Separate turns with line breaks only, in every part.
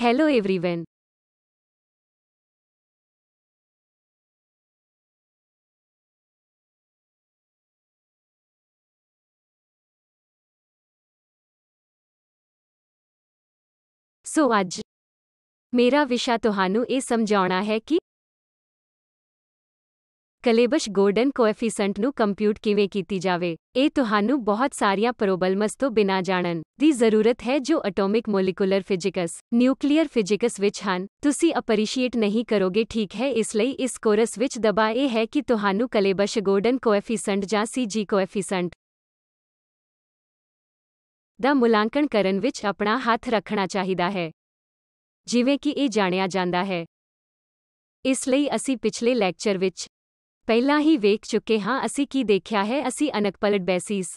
hello everyone
so अज मेरा विषय तुहानू ए समझाना है कि कलेबश गोल्डन कोएफिसेंट नु कंप्यूट किवें की जावे ए तुहानू बहुत सारिया प्रोबलमस तो बिना जानन दी जरूरत है जो atomic molecular physics nuclear physics विच हन तुसी अपरिशिएट नहीं करोगे ठीक है इसलिए इस कोरस विच दबा ए है कि तुहानू कलेबश गोल्डन कोएफिसेंट जा सी जी कोएफिसेंट द मुलांकन करन विच अपना हाथ रखना चाहिदा है जिवें कि ए जानिया जांदा है इसलिए असी पिछले लैक्चर विच ਪਹਿਲਾਂ ਹੀ ਵੇਖ ਚੁੱਕੇ ਹਾਂ ਅਸੀਂ ਕੀ ਦੇਖਿਆ ਹੈ ਅਸੀਂ ਅਨਕਪਲਟ ਬੈਸੀਸ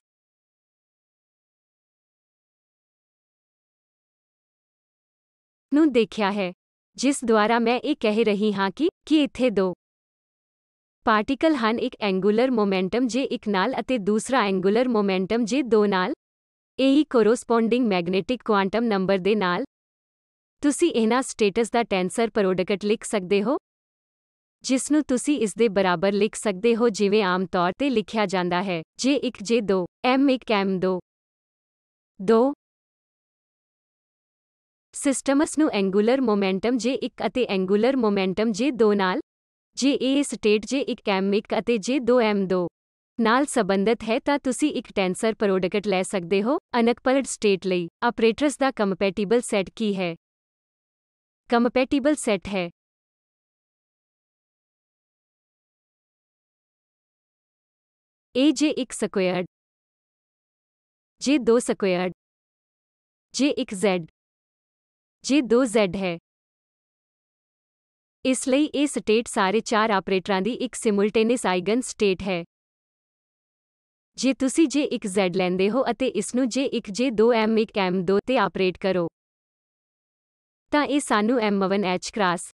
ਨੂੰ ਦੇਖਿਆ ਹੈ ਜਿਸ ਦੁਆਰਾ ਮੈਂ ਇਹ ਕਹਿ ਰਹੀ ਹਾਂ ਕਿ ਕਿ ਇੱਥੇ ਦੋ ਪਾਰਟੀਕਲ ਹਨ ਇੱਕ ਐਂਗੂਲਰ ਮੋਮੈਂਟਮ ਜੇ ਇੱਕ ਨਾਲ ਅਤੇ ਦੂਸਰਾ ਐਂਗੂਲਰ ਮੋਮੈਂਟਮ ਜੇ ਦੋ ਨਾਲ ਇਹੀ ਕੋਰਸਪੋਂਡਿੰਗ ਮੈਗਨੇਟਿਕ ਕੁਆਂਟਮ ਨੰਬਰ ਦੇ ਨਾਲ ਤੁਸੀਂ ਇਹਨਾਂ ਸਟੇਟਸ ਦਾ ਟੈਂਸਰ ਪ੍ਰੋਡਕਟ ਲਿਖ ਸਕਦੇ ਹੋ ਜਿਸ ਨੂੰ ਤੁਸੀਂ ਇਸ ਦੇ ਬਰਾਬਰ ਲਿਖ ਸਕਦੇ ਹੋ ਜਿਵੇਂ ਆਮ ਤੌਰ ਤੇ ਲਿਖਿਆ ਜਾਂਦਾ ਹੈ ਜੇ 1 ਜੇ 2 ਐਮ 1 ਐਮ 2 2 ਸਿਸਟਮਸ ਨੂੰ ਐਂਗੂਲਰ ਮੋਮੈਂਟਮ ਜੇ 1 ਅਤੇ ਐਂਗੂਲਰ ਮੋਮੈਂਟਮ ਜੇ 2 ਨਾਲ ਜੇ A ਸਟੇਟ ਜੇ 1 ਐਮ 1 ਅਤੇ ਜੇ 2 ਐਮ 2 ਨਾਲ ਸੰਬੰਧਿਤ ਹੈ ਤਾਂ ਤੁਸੀਂ ਇੱਕ ਟੈਂਸਰ ਪ੍ਰੋਡਕਟ ਲੈ ਸਕਦੇ ਹੋ ਅਨਕਪਲਡ ਸਟੇਟ ਲਈ ਆਪਰੇਟਰਸ ਦਾ ਕੰਪੈਟੀਬਲ ਸੈੱਟ ਕੀ ਹੈ ਕੰਪੈਟੀਬਲ ਸੈੱਟ ਹੈ
ਇਹ J1 ਸਕੁਆਇਰਡ J2 ਸਕੁਆਇਰਡ J1Z
J2Z ਹੈ ਇਸ ਲਈ ਇਹ ਸਟੇਟ ਸਾਰੇ ਚਾਰ ਆਪਰੇਟਰਾਂ ਦੀ ਇੱਕ ਸਿਮultaneous ਆਈਗਨ ਸਟੇਟ ਹੈ ਜੇ ਤੁਸੀਂ J1Z ਲੈਂਦੇ ਹੋ ਅਤੇ ਇਸ ਨੂੰ J1 J2M1 M2 ਤੇ ਆਪਰੇਟ ਕਰੋ ਤਾਂ ਇਹ ਸਾਨੂੰ M1H cross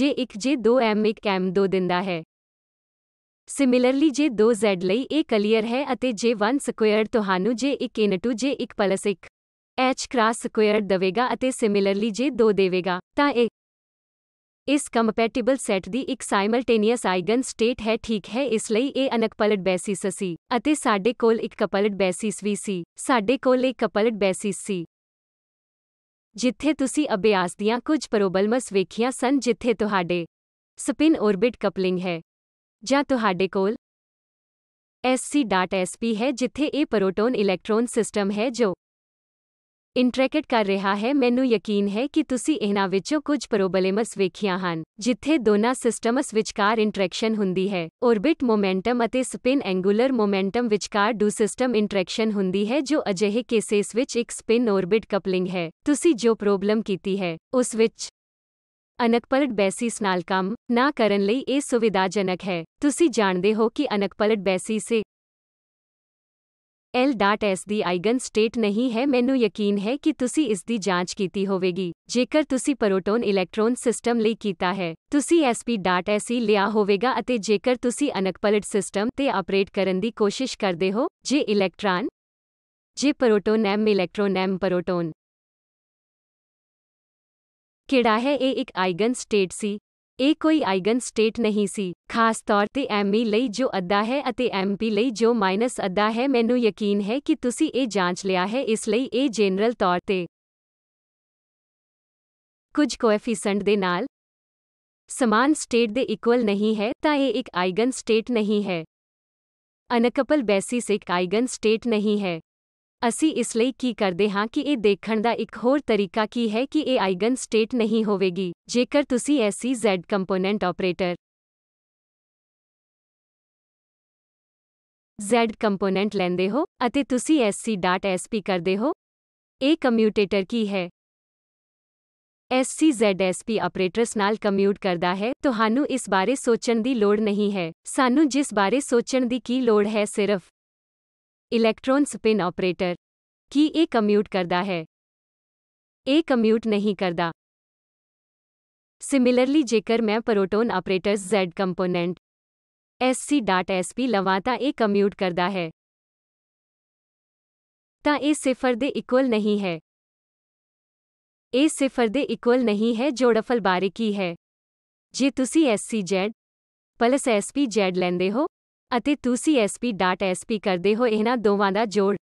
J1 J2M1 M2 ਦਿੰਦਾ ਹੈ ਸਿਮਿਲਰਲੀ ਜੇ 2z ਲਈ ਇਹ ਕਲੀਅਰ ਹੈ ਅਤੇ ਜੇ 1 ਸਕੁਅਰ ਤੁਹਾਨੂੰ ਜੇ 1 ਟੂ ਜੇ 1 ਪਲਸ 1 h ਕ੍ਰਾਸ ਸਕੁਅਰ ਦੇਵੇਗਾ ਅਤੇ ਸਿਮਿਲਰਲੀ ਜੇ 2 ਦੇਵੇਗਾ ਤਾਂ ਇਹ ਇਸ ਕੰਪੈਟੀਬਲ ਸੈੱਟ ਦੀ ਇੱਕ ਸਾਈਮਲਟੇਨੀਅਸ ਆਈਗਨ ਸਟੇਟ ਹੈ ਠੀਕ ਹੈ ਇਸ ਲਈ ਇਹ ਅਨਕਪਲਡ ਬੇਸਿਸ ਸੀ ਅਤੇ ਸਾਡੇ ਕੋਲ ਇੱਕ ਕਪਲਡ ਬੇਸਿਸ ਵੀ ਸੀ ਸਾਡੇ ਕੋਲ ਇੱਕ ਕਪਲਡ ਬੇਸਿਸ ਸੀ ਜਿੱਥੇ ਤੁਸੀਂ ਅਭਿਆਸ ਦੀਆਂ ਕੁਝ ਪ੍ਰੋਬਲਮਸ ਵੇਖੀਆਂ ਸਨ ਜਿੱਥੇ ਤੁਹਾਡੇ ਸਪਿਨ ਆਰਬਿਟ ਕਪਲਿੰਗ ਹੈ ਜਾਂ ਤੁਹਾਡੇ ਕੋਲ sc.sp ਹੈ ਜਿੱਥੇ ਇਹ ਪ੍ਰੋਟੋਨ ਇਲੈਕਟ੍ਰੋਨ ਸਿਸਟਮ ਹੈ ਜੋ ਇੰਟਰੈਕਟ ਕਰ ਰਿਹਾ ਹੈ ਮੈਨੂੰ ਯਕੀਨ ਹੈ ਕਿ ਤੁਸੀਂ ਇਹਨਾਂ ਵਿੱਚੋਂ ਕੁਝ ਪ੍ਰੋਬਲਮਸ ਵੇਖੀਆਂ ਹਨ ਜਿੱਥੇ ਦੋਨਾਂ ਸਿਸਟਮਸ ਵਿਚਕਾਰ ਇੰਟਰੈਕਸ਼ਨ ਹੁੰਦੀ ਹੈ ਔਰਬਿਟ ਮੋਮੈਂਟਮ ਅਤੇ ਸਪਿਨ ਐਂਗੂਲਰ ਮੋਮੈਂਟਮ ਵਿਚਕਾਰ ਦੋ ਸਿਸਟਮ ਇੰਟਰੈਕਸ਼ਨ ਹੁੰਦੀ ਹੈ ਜੋ ਅਜਿਹੇ ਕੇਸਸ ਵਿੱਚ ਇੱਕ ਸਪਿਨ ਔਰਬਿਟ ਕਪਲਿੰਗ ਹੈ ਤੁਸੀਂ ਜੋ ਪ੍ਰੋਬਲਮ ਕੀਤੀ ਹੈ ਉਸ ਵਿੱਚ अनकपलट बैसीस नाल काम ना करन ले ए सुविधाजनक है तुसी जानदे हो कि अनकपलट बैसी से एल डाट एस दी आइगन स्टेट नहीं है मैनू यकीन है कि तुसी इस दी जांच कीती होवेगी जेकर तुसी प्रोटोन इलेक्ट्रॉन सिस्टम ले कीता है तुसी एसपी डाट एसी लिया होवेगा अते जेकर तुसी अनकपलट सिस्टम ते आपरेट करन दी कोशिश करदे हो J electron J proton M electron M proton ਕਿਹੜਾ ਹੈ ਇਹ ਇੱਕ ਆਈਗਨ ਸਟੇਟ ਸੀ ਇਹ ਕੋਈ ਆਈਗਨ ਸਟੇਟ ਨਹੀਂ ਸੀ ਖਾਸ ਤੌਰ ਤੇ ਐਮਈ ਲਈ ਜੋ ਅੱਧਾ ਹੈ ਅਤੇ ਐਮਪੀ ਲਈ ਜੋ ਮਾਈਨਸ ਅੱਧਾ ਹੈ ਮੈਨੂੰ ਯਕੀਨ ਹੈ ਕਿ ਤੁਸੀਂ ਇਹ ਜਾਂਚ ਲਿਆ ਹੈ ਇਸ ਲਈ ਇਹ ਜਨਰਲ ਤੌਰ ਤੇ ਕੁਝ ਕੋਐਫੀਸ਼ੀਐਂਟ ਦੇ ਨਾਲ समान स्टेट दे इक्वल नहीं है ता ये एक आइगन स्टेट नहीं है अनकपल बेसिस एक आइगन स्टेट नहीं है असी इसलिए की करते हाँ कि यह देखण का एक होर तरीका की है कि यह आइगन स्टेट नहीं होगी जेकर तुसी एसी Z component operator Z component लेंदे हो अते तुसी एससी डाट एस पी करते हो ए कम्यूटेटर की है S C Z S P operators नाल कम्यूट करता है तो हानू इस बारे सोचन दी लोड नहीं है सानू जिस बारे सोचन दी की लोड है सिर्फ इलेक्ट्रॉन स्पिन ऑपरेटर की ए कम्यूट करता है ए कम्यूट नहीं करता सिमिलरली जेकर मैं proton operators Z component S C dot S P लवाता ए कम्यूट करता है इक्वल नहीं है ए सिफर दे इक्वल नहीं है जोड़फल बारीकी है जे तुसी S C Z plus S P Z लेंदे हो ਅਤੇ ਤੁਸੀਂ sp.sp ਕਰਦੇ ਹੋ ਇਹਨਾਂ ਦੋਵਾਂ ਦਾ ਜੋੜ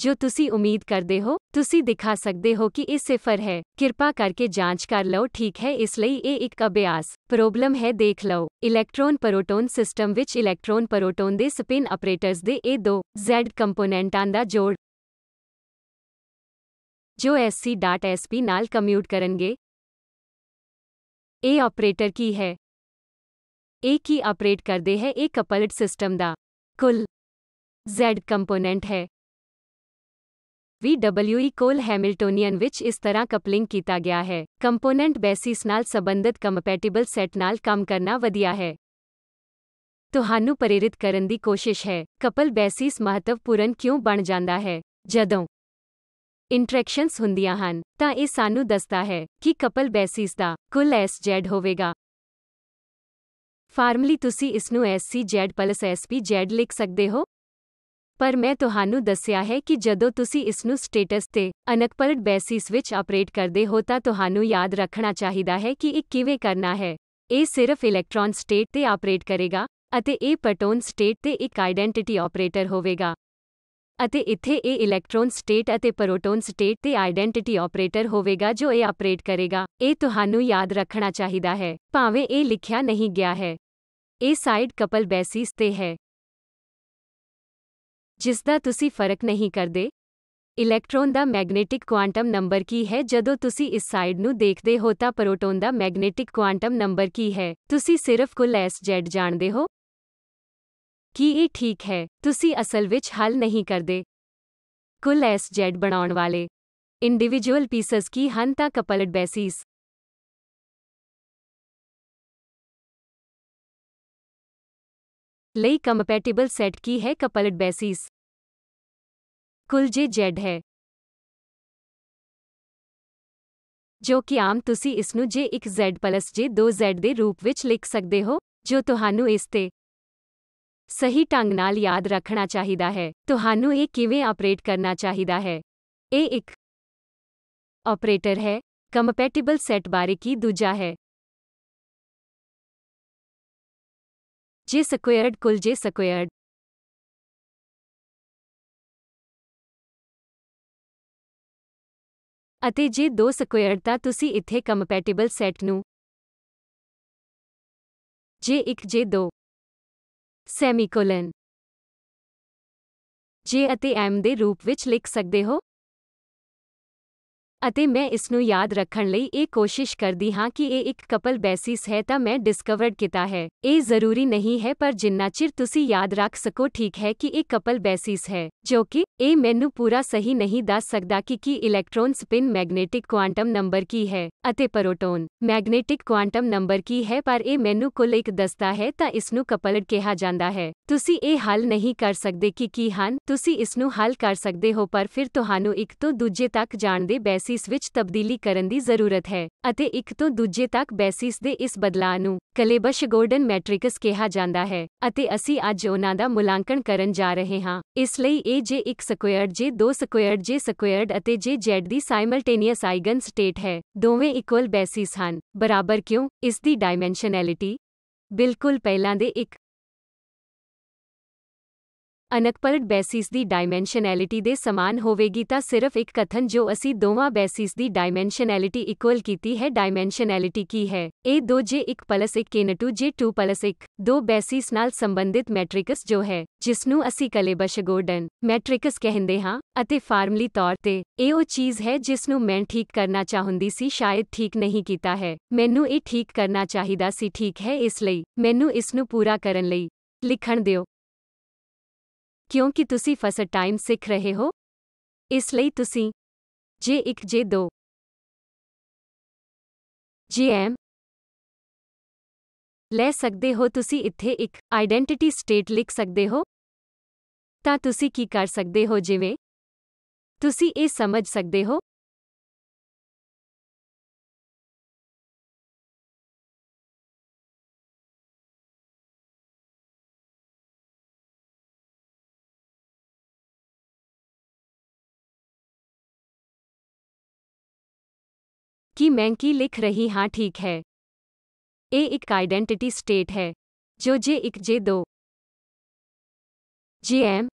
ਜੋ ਤੁਸੀਂ ਉਮੀਦ ਕਰਦੇ ਹੋ ਤੁਸੀਂ ਦਿਖਾ ਸਕਦੇ ਹੋ ਕਿ ਇਹ ਸਿਫਰ ਹੈ ਕਿਰਪਾ ਕਰਕੇ ਜਾਂਚ ਕਰ ਲਓ ਠੀਕ ਹੈ ਇਸ ਲਈ ਇਹ ਇੱਕ ਅਭਿਆਸ ਪ੍ਰੋਬਲਮ ਹੈ ਦੇਖ ਲਓ ਇਲੈਕਟ੍ਰੋਨ ਪ੍ਰੋਟੋਨ ਸਿਸਟਮ ਵਿੱਚ ਇਲੈਕਟ੍ਰੋਨ ਪ੍ਰੋਟੋਨ ਦੇ ਸਪਿਨ ਆਪਰੇਟਰਸ ਦੇ ਇਹ ਦੋ Z ਕੰਪੋਨੈਂਟਾਂ ਦਾ ਜੋੜ ਜੋ sc.sp ਨਾਲ ਕਮਿਊਟ ਕਰਨਗੇ ਇਹ ਆਪਰੇਟਰ ਕੀ ਹੈ एक ही ऑपरेट करते हैं एक कपल्ड सिस्टम का कुल Z कंपोनेंट है VWE ਕੋਲ ਹੈਮਿਲਟੋਨੀਅਨ ਵਿੱਚ ਇਸ ਤਰ੍ਹਾਂ ਕਪਲਿੰਗ ਕੀਤਾ ਗਿਆ ਹੈ ਕੰਪੋਨੈਂਟ ਬੇਸਿਸ ਨਾਲ ਸੰਬੰਧਿਤ ਕੰਪੈਟੀਬਲ ਸੈੱਟ ਨਾਲ ਕੰਮ ਕਰਨਾ ਵਧੀਆ ਹੈ ਤੁਹਾਨੂੰ ਪ੍ਰੇਰਿਤ ਕਰਨ ਦੀ ਕੋਸ਼ਿਸ਼ ਹੈ ਕਪਲ ਬੇਸਿਸ ਮਹੱਤਵਪੂਰਨ ਕਿਉਂ ਬਣ ਜਾਂਦਾ ਹੈ ਜਦੋਂ ਇੰਟਰੈਕਸ਼ਨਸ ਹੁੰਦੀਆਂ ਹਨ ਤਾਂ ਇਹ ਸਾਨੂੰ ਦੱਸਦਾ ਹੈ ਕਿ ਕਪਲ ਬੇਸਿਸ ਦਾ ਕੁੱਲ ਐਸ ਜ਼ੈਡ ਹੋਵੇਗਾ ਫਾਰਮਲੀ ਤੁਸੀਂ ਇਸ ਨੂੰ SCZ SPZ ਲਿਖ ਸਕਦੇ ਹੋ ਪਰ ਮੈਂ ਤੁਹਾਨੂੰ ਦੱਸਿਆ ਹੈ ਕਿ ਜਦੋਂ ਤੁਸੀਂ ਇਸ ਨੂੰ ਸਟੇਟਸ ਤੇ ਅਨਕਪਰਟ ਬੇਸਿਸ ਵਿੱਚ ਆਪਰੇਟ ਕਰਦੇ ਹੋ ਤਾਂ ਤੁਹਾਨੂੰ ਯਾਦ ਰੱਖਣਾ ਚਾਹੀਦਾ ਹੈ ਕਿ ਇਹ ਕਿਵੇਂ ਕਰਨਾ ਹੈ ਇਹ ਸਿਰਫ ਇਲੈਕਟ੍ਰੋਨ ਸਟੇਟ ਤੇ ਆਪਰੇਟ ਕਰੇਗਾ ਅਤੇ ਇਹ ਪਟੋਨ ਸਟੇਟ ਤੇ ਇੱਕ ਆਇਡੈਂਟੀਟੀ ਆਪਰੇਟਰ ਹੋਵੇਗਾ ਅਤੇ ਇੱਥੇ ਇਹ ਇਲੈਕਟ੍ਰੋਨ ਸਟੇਟ ਅਤੇ ਪ੍ਰੋਟੋਨ ਸਟੇਟ ਤੇ ਆਇਡੈਂਟੀਟੀ ਆਪਰੇਟਰ ਹੋਵੇਗਾ ਜੋ ਇਹ ਆਪਰੇਟ ਕਰੇਗਾ ਇਹ ਤੁਹਾਨੂੰ ਯਾਦ ਰੱਖਣਾ ਚਾਹੀਦਾ ਹੈ ਭਾਵੇਂ ਇਹ ਲਿਖਿਆ ਨਹੀਂ ਗਿਆ ਹੈ ਇਹ ਸਾਈਡ ਕਪਲ ਬੈਸਿਸ ਤੇ ਹੈ ਜਿਸ ਦਾ ਤੁਸੀਂ ਫਰਕ ਨਹੀਂ ਕਰਦੇ ਇਲੈਕਟ੍ਰੋਨ ਦਾ ਮੈਗਨੇਟਿਕ ਕੁਆਂਟਮ ਨੰਬਰ ਕੀ ਹੈ ਜਦੋਂ ਤੁਸੀਂ ਇਸ ਸਾਈਡ ਨੂੰ ਦੇਖਦੇ ਹੋ ਤਾਂ ਪ੍ਰੋਟੋਨ ਦਾ ਮੈਗਨੇਟਿਕ ਕੁਆਂਟਮ ਨੰਬਰ ਕੀ ਹੈ ਤੁਸੀਂ ਸਿਰਫ ਕੁੱਲ ਐਸਜੈਡ ਜਾਣਦੇ ਹੋ ਕੀ ਇਹ ਠੀਕ ਹੈ ਤੁਸੀਂ ਅਸਲ ਵਿੱਚ ਹੱਲ ਨਹੀਂ ਕਰਦੇ ਕੁੱਲ ਐਸਜੈਡ ਬਣਾਉਣ ਵਾਲੇ ਇੰਡੀਵਿਜੂਅਲ ਪੀਸਸ ਕੀ ਹਨ ਤਾਂ ਕਪਲਡ ਬੈਸਿਸ
ਲਈ ਕੰਪੈਟੀਬਲ ਸੈੱਟ ਕੀ ਹੈ ਕਪਲਡ ਬੇਸਿਸ ਕੁੱਲ ਜੇ Z ਹੈ
ਜੋ ਕਿ ਆਮ ਤੁਸੀਂ ਇਸ ਨੂੰ ਜੇ 1 Z ਜੇ 2 Z ਦੇ ਰੂਪ ਵਿੱਚ ਲਿਖ ਸਕਦੇ ਹੋ ਜੋ ਤੁਹਾਨੂੰ ਇਸ ਤੇ ਸਹੀ ਢੰਗ ਨਾਲ ਯਾਦ ਰੱਖਣਾ ਚਾਹੀਦਾ ਹੈ ਤੁਹਾਨੂੰ ਇਹ ਕਿਵੇਂ ਆਪਰੇਟ ਕਰਨਾ ਚਾਹੀਦਾ ਹੈ ਇਹ ਇੱਕ ਆਪਰੇਟਰ ਹੈ ਕੰਪੈਟੀਬਲ ਸੈੱਟ ਬਾਰੇ ਕੀ ਦੂਜਾ ਹੈ
ਜੇ ਸਕੁਅਰਡ ਕੁਲ ਜੇ ਸਕੁਅਰਡ
ਅਤੇ ਜੇ 2 ਸਕੁਅਰਡ ਤਾਂ ਤੁਸੀਂ ਇੱਥੇ ਕੰਪੈਟੀਬਲ ਸੈੱਟ ਨੂੰ ਜੇ 1 ਜੇ 2 ਸੈਮੀਕੋਲਨ ਜੇ ਅਤੇ ਐਮ ਦੇ ਰੂਪ ਵਿੱਚ ਲਿਖ ਸਕਦੇ ਹੋ ਅਤੇ ਮੈਂ ਇਸ ਨੂੰ ਯਾਦ ਰੱਖਣ ਲਈ ਇਹ ਕੋਸ਼ਿਸ਼ ਕਰਦੀ ਹਾਂ ਕਿ ਇਹ ਇੱਕ ਕਪਲ ਬੇਸਿਸ ਹੈ ਤਾਂ ਮੈਂ ਡਿਸਕਵਰਡ ਕੀਤਾ ਹੈ ਇਹ ਜ਼ਰੂਰੀ ਨਹੀਂ ਹੈ ਪਰ ਜਿੰਨਾ ਚਿਰ ਤੁਸੀਂ ਯਾਦ ਰੱਖ ਸਕੋ ਠੀਕ ਹੈ ਕਿ ਇਹ ਕਪਲ ਬੇਸਿਸ ਹੈ ਜੋ ਕਿ ਇਹ ਮੈਨੂੰ ਪੂਰਾ ਸਹੀ ਨਹੀਂ ਦੱਸ ਸਕਦਾ ਕਿ ਕੀ electron spin magnetic quantum number ਕੀ ਹੈ ਅਤੇ ਪ੍ਰੋਟੋਨ ਮੈਗਨੇਟਿਕ ਕੁਆਂਟਮ ਨੰਬਰ ਕੀ ਹੈ ਪਰ ਇਹ ਮੈਨੂੰ ਕੁੱਲ ਇੱਕ ਦੱਸਦਾ ਹੈ ਤਾਂ ਇਸ ਨੂੰ ਕਪਲਡ ਕਿਹਾ ਜਾਂਦਾ ਹੈ ਤੁਸੀਂ ਇਹ ਹੱਲ ਨਹੀਂ ਕਰ ਸਕਦੇ ਕਿ ਕੀ ਹਨ ਤੁਸੀਂ ਇਸ ਨੂੰ ਹੱਲ ਕਰ ਸਕਦੇ ਹੋ ਪਰ ਫਿਰ ਤੁਹਾਨੂੰ ਇੱਕ ਤੋਂ ਦੂਜੇ ਤੱਕ ਜਾਣ ਦੇ ਬੇਸਿਸ ਬੇਸਿਸ ਵਿੱਚ ਤਬਦੀਲੀ ਕਰਨ ਦੀ ਜ਼ਰੂਰਤ ਹੈ ਅਤੇ ਇੱਕ ਤੋਂ ਦੂਜੇ ਤੱਕ ਬੇਸਿਸ ਦੇ ਇਸ ਬਦਲਾਅ ਨੂੰ ਕਲੇਬਸ਼ ਗੋਰਡਨ ਮੈਟ੍ਰਿਕਸ ਕਿਹਾ ਜਾਂਦਾ ਹੈ ਅਤੇ ਅਸੀਂ ਅੱਜ ਉਹਨਾਂ ਦਾ ਮੁਲਾਂਕਣ ਕਰਨ ਜਾ ਰਹੇ ਹਾਂ ਇਸ ਲਈ ਇਹ ਜੇ 1 ਸਕੁਅਰਡ ਜੇ 2 ਸਕੁਅਰਡ ਜੇ ਸਕੁਅਰਡ ਅਤੇ ਜੇ ਜ਼ੈਡ ਦੀ ਸਾਈਮਲਟੇਨੀਅਸ ਆਈਗਨ ਸਟੇਟ ਹੈ ਦੋਵੇਂ ਇਕੁਅਲ ਬੇਸਿਸ ਹਨ ਬਰਾਬਰ ਕਿਉਂ ਇਸ ਦੀ ਡਾਈਮੈਂਸ਼ਨੈਲਿਟੀ ਬਿਲਕੁਲ ਪਹਿਲਾਂ ਦੇ ਇੱਕ ਅਨਕਪਰਡ ਬੇਸਿਸ ਦੀ ਡਾਈਮੈਂਸ਼ਨੈਲਿਟੀ ਦੇ ਸਮਾਨ ਹੋਵੇਗੀ ਤਾਂ ਸਿਰਫ ਇੱਕ ਕਥਨ ਜੋ ਅਸੀਂ ਦੋਵਾਂ ਬੇਸਿਸ ਦੀ ਡਾਈਮੈਂਸ਼ਨੈਲਿਟੀ ਇਕੁਅਲ ਕੀਤੀ ਹੈ ਡਾਈਮੈਂਸ਼ਨੈਲਿਟੀ ਕੀ ਹੈ ਇਹ ਦੋ ਜੇ 1 ਪਲਸ 1 ਨਟੂ ਜੇ 2 ਪਲਸ 1 ਦੋ ਬੇਸਿਸ ਨਾਲ ਸੰਬੰਧਿਤ ਮੈਟ੍ਰਿਕਸ ਜੋ ਹੈ ਜਿਸ ਨੂੰ ਅਸੀਂ ਕਲੇਬਸ਼ ਗੋਰਡਨ ਮੈਟ੍ਰਿਕਸ ਕਹਿੰਦੇ ਹਾਂ ਅਤੇ ਫਾਰਮਲੀ ਤੌਰ ਤੇ ਇਹ ਉਹ ਚੀਜ਼ ਹੈ ਜਿਸ ਨੂੰ ਮੈਂ ਠੀਕ ਕਰਨਾ ਚਾਹੁੰਦੀ ਸੀ ਸ਼ਾਇਦ ਠੀਕ ਨਹੀਂ ਕੀਤਾ ਹੈ ਮੈਨੂੰ ਇਹ ਠੀਕ ਕਰਨਾ ਚਾਹੀਦਾ ਸੀ ਠੀਕ ਹੈ ਇਸ ਲਈ ਮੈਨੂੰ ਇਸ ਨੂੰ ਪੂਰਾ ਕਰਨ ਲਈ ਲਿਖਣ ਦਿਓ क्योंकि तुसी फर्स्ट टाइम सीख रहे हो इसलिए तुसी जे
एक जे दो जी एम
ले सकते हो तुसी इथे एक आइडेंटिटी स्टेट लिख सकते हो ता तुसी की कर सकते हो जिवे तुसी ए समझ सकते हो
ਕਿ ਮੈਂ ਕੀ ਲਿਖ ਰਹੀ ਹਾਂ ਠੀਕ ਹੈ ਇਹ
ਇੱਕ ਆਇਡੈਂਟੀਟੀ ਸਟੇਟ ਹੈ ਜੋ ਜੇ ਇੱਕ ਜੇ ਦੋ ਜੇ ਐਮ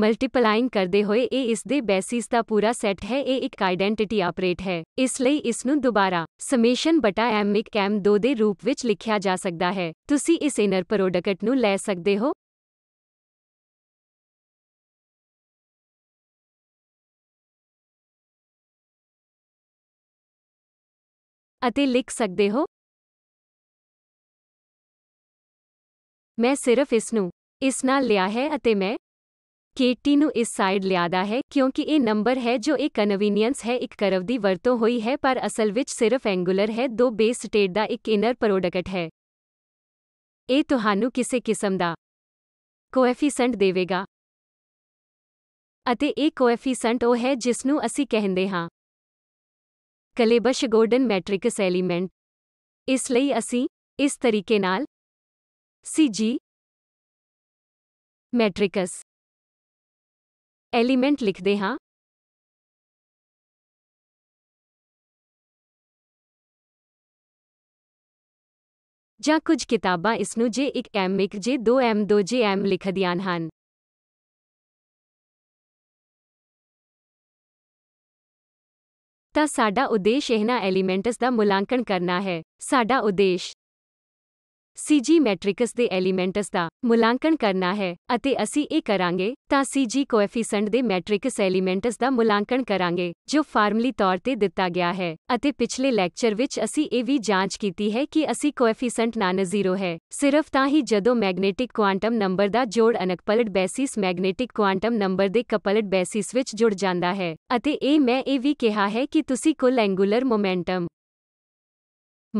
ਮਲਟੀਪਲਾਈਂਗ ਕਰਦੇ ਹੋਏ ਇਹ ਇਸ ਦੇ ਬੇਸਿਸ ਦਾ ਪੂਰਾ ਸੈੱਟ ਹੈ ਇਹ ਇੱਕ ਆਇਡੈਂਟੀਟੀ ਆਪਰੇਟ ਹੈ ਇਸ ਲਈ ਇਸ ਨੂੰ ਦੁਬਾਰਾ ਸਮੇਸ਼ਨ ਬਟਾ ਐਮ ਇੱਕ ਐਮ 2 ਦੇ ਰੂਪ ਵਿੱਚ ਲਿਖਿਆ ਜਾ ਸਕਦਾ ਹੈ ਤੁਸੀਂ ਇਸ ਇਨਰ ਪ੍ਰੋਡਕਟ ਨੂੰ ਲੈ ਸਕਦੇ ਹੋ
ਅਤੇ ਲਿਖ ਸਕਦੇ ਹੋ
ਮੈਂ ਸਿਰਫ ਇਸ ਨੂੰ ਇਸ ਨਾਲ ਲਿਆ ਹੈ ਅਤੇ ਮੈਂ ਕੇਟੀ ਨੂੰ ਇਸ ਸਾਈਡ ਲਿਆਦਾ ਹੈ ਕਿਉਂਕਿ ਇਹ ਨੰਬਰ ਹੈ ਜੋ ਇੱਕ ਕਨਵੀਨੀਅੰਸ ਹੈ ਇੱਕ ਕਰਵ ਦੀ ਵਰਤੋਂ ਹੋਈ ਹੈ ਪਰ ਅਸਲ ਵਿੱਚ ਸਿਰਫ ਐਂਗੂਲਰ ਹੈ ਦੋ ਬੇਸ ਸਟੇਟ ਦਾ ਇੱਕ ਇਨਰ ਪ੍ਰੋਡਕਟ ਹੈ ਇਹ ਤੁਹਾਨੂੰ ਕਿਸੇ ਕਿਸਮ ਦਾ ਕੋਐਫੀਸ਼ੀਐਂਟ ਦੇਵੇਗਾ ਅਤੇ ਇਹ ਕੋਐਫੀਸ਼ੀਐਂਟ ਉਹ ਹੈ ਜਿਸ ਨੂੰ ਅਸੀਂ ਕਹਿੰਦੇ ਹਾਂ ਕਲੇਬਸ਼ ਗੋਰਡਨ ਮੈਟ੍ਰਿਕਸ ਐਲੀਮੈਂਟ ਇਸ ਲਈ ਅਸੀਂ ਇਸ ਤਰੀਕੇ ਨਾਲ CG
ਮੈਟ੍ਰਿਕਸ ਐਲੀਮੈਂਟ ਲਿਖਦੇ ਹਾਂ ਜਾਂ ਕੁਝ ਕਿਤਾਬਾਂ ਇਸ ਨੂੰ J1M1 J2M2 J M ਲਿਖਦੀਆਂ ਹਨ
ਤਾਂ ਸਾਡਾ ਉਦੇਸ਼ ਇਹਨਾਂ ਐਲੀਮੈਂਟਸ ਦਾ ਮੁਲਾਂਕਣ ਕਰਨਾ ਹੈ ਸਾਡਾ ਉਦੇਸ਼ ਸੀਜੀ ਮੈਟ੍ਰਿਕਸ ਦੇ ਐਲੀਮੈਂਟਸ ਦਾ ਮੁਲਾਂਕਣ ਕਰਨਾ ਹੈ ਅਤੇ ਅਸੀਂ ਇਹ ਕਰਾਂਗੇ ਤਾਂ ਸੀਜੀ ਕੋਐਫੀਸ਼ੀਐਂਟ ਦੇ ਮੈਟ੍ਰਿਕਸ ਐਲੀਮੈਂਟਸ ਦਾ ਮੁਲਾਂਕਣ ਕਰਾਂਗੇ ਜੋ ਫਾਰਮਲੀ ਤੌਰ ਤੇ ਦਿੱਤਾ ਗਿਆ ਹੈ ਅਤੇ ਪਿਛਲੇ ਲੈਕਚਰ ਵਿੱਚ ਅਸੀਂ ਇਹ ਵੀ ਜਾਂਚ ਕੀਤੀ ਹੈ ਕਿ ਅਸੀਂ ਕੋਐਫੀਸ਼ੀਐਂਟ ਨਾਨ ਜ਼ੀਰੋ ਹੈ ਸਿਰਫ ਤਾਂ ਹੀ ਜਦੋਂ ਮੈਗਨੇਟਿਕ ਕੁਆਂਟਮ ਨੰਬਰ ਦਾ ਜੋੜ uncoupled basis magnetic quantum number ਦੇ ਕਪਲਡ ਬੇਸਿਸ ਵਿੱਚ ਜੁੜ ਜਾਂਦਾ ਹੈ ਅਤੇ ਇਹ ਮੈਂ ਇਹ ਵੀ ਕਿਹਾ ਹੈ ਕਿ ਤੁਸੀਂ ਕੁੱਲ angular momentum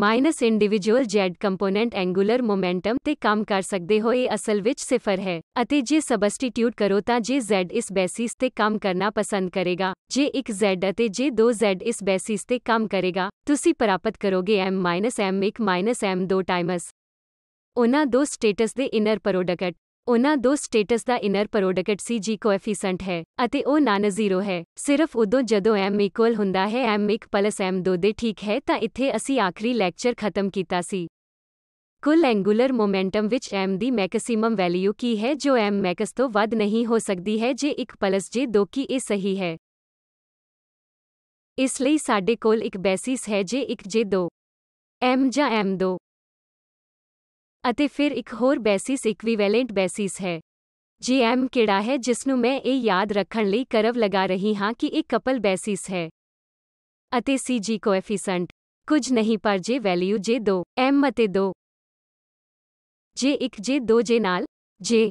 minus individual Z component angular momentum ਤੇ ਕੰਮ ਕਰ ਸਕਦੇ ਹੋ ਇਹ ਅਸਲ ਵਿੱਚ ਸਿਫਰ ਹੈ ਅਤੇ ਜੇ ਸਬਸਟੀਟਿਊਟ ਕਰੋ ਤਾਂ ਜੇ ਜ਼ੈਡ ਇਸ ਬੇਸਿਸ ਤੇ ਕੰਮ ਕਰਨਾ ਪਸੰਦ ਕਰੇਗਾ ਜੇ ਇੱਕ ਜ਼ੈਡ ਅਤੇ ਜੇ ਦੋ ਜ਼ੈਡ ਇਸ ਬੇਸਿਸ ਤੇ ਕੰਮ ਕਰੇਗਾ ਤੁਸੀਂ ਪ੍ਰਾਪਤ ਕਰੋਗੇ m m1 m2 ਟਾਈਮਸ ਉਹਨਾਂ ਦੋ ਸਟੇਟਸ ਦੇ ਇਨਰ ਪ੍ਰੋਡਕਟ ਉਹਨਾਂ ਦੋ ਸਟੇਟਸ ਦਾ inner product C G coefficient ਹੈ ਅਤੇ ਉਹ ਨਾਨ ਜ਼ੀਰੋ ਹੈ ਸਿਰਫ ਉਦੋਂ ਜਦੋਂ m ਇਕੁਅਲ ਹੁੰਦਾ ਹੈ m 1 m2 ਦੇ ਠੀਕ ਹੈ ਤਾਂ ਇੱਥੇ ਅਸੀਂ ਆਖਰੀ ਲੈਕਚਰ ਖਤਮ ਕੀਤਾ ਸੀ ਕੁੱਲ ਐਂਗੂਲਰ ਮੋਮੈਂਟਮ ਵਿੱਚ m ਦੀ ਮੈਕਸਿਮਮ ਵੈਲਿਊ ਕੀ ਹੈ ਜੋ m ਮੈਕਸ ਤੋਂ ਵੱਧ ਨਹੀਂ ਹੋ ਸਕਦੀ ਹੈ ਜੇ 1 j 2 ਕੀ ਇਹ ਸਹੀ ਹੈ ਇਸ ਲਈ ਸਾਡੇ ਕੋਲ ਇੱਕ ਬੇਸਿਸ ਹੈ ਜੇ 1 ਜੇ 2 m ਜਾਂ m2 ਅਤੇ ਫਿਰ ਇੱਕ ਹੋਰ ਬੇਸਿਸ ਇਕੁਇਵੈਲੈਂਟ ਬੇਸਿਸ ਹੈ ਜੇ ਐਮ ਕਿਹੜਾ ਹੈ ਜਿਸ ਨੂੰ ਮੈਂ ਇਹ ਯਾਦ ਰੱਖਣ ਲਈ ਕਰਵ ਲਗਾ ਰਹੀ ਹਾਂ ਕਿ ਇਹ ਕਪਲ ਬੇਸਿਸ ਹੈ ਅਤੇ ਸੀ ਜੀ ਕੋਐਫੀਸੈਂਟ ਕੁਝ ਨਹੀਂ ਪਰ ਜੇ ਵੈਲਿਊ ਜੇ 2 ਐਮ ਅਤੇ 2 ਜੇ 1 ਜੇ 2 ਜੇ ਨਾਲ ਜੇ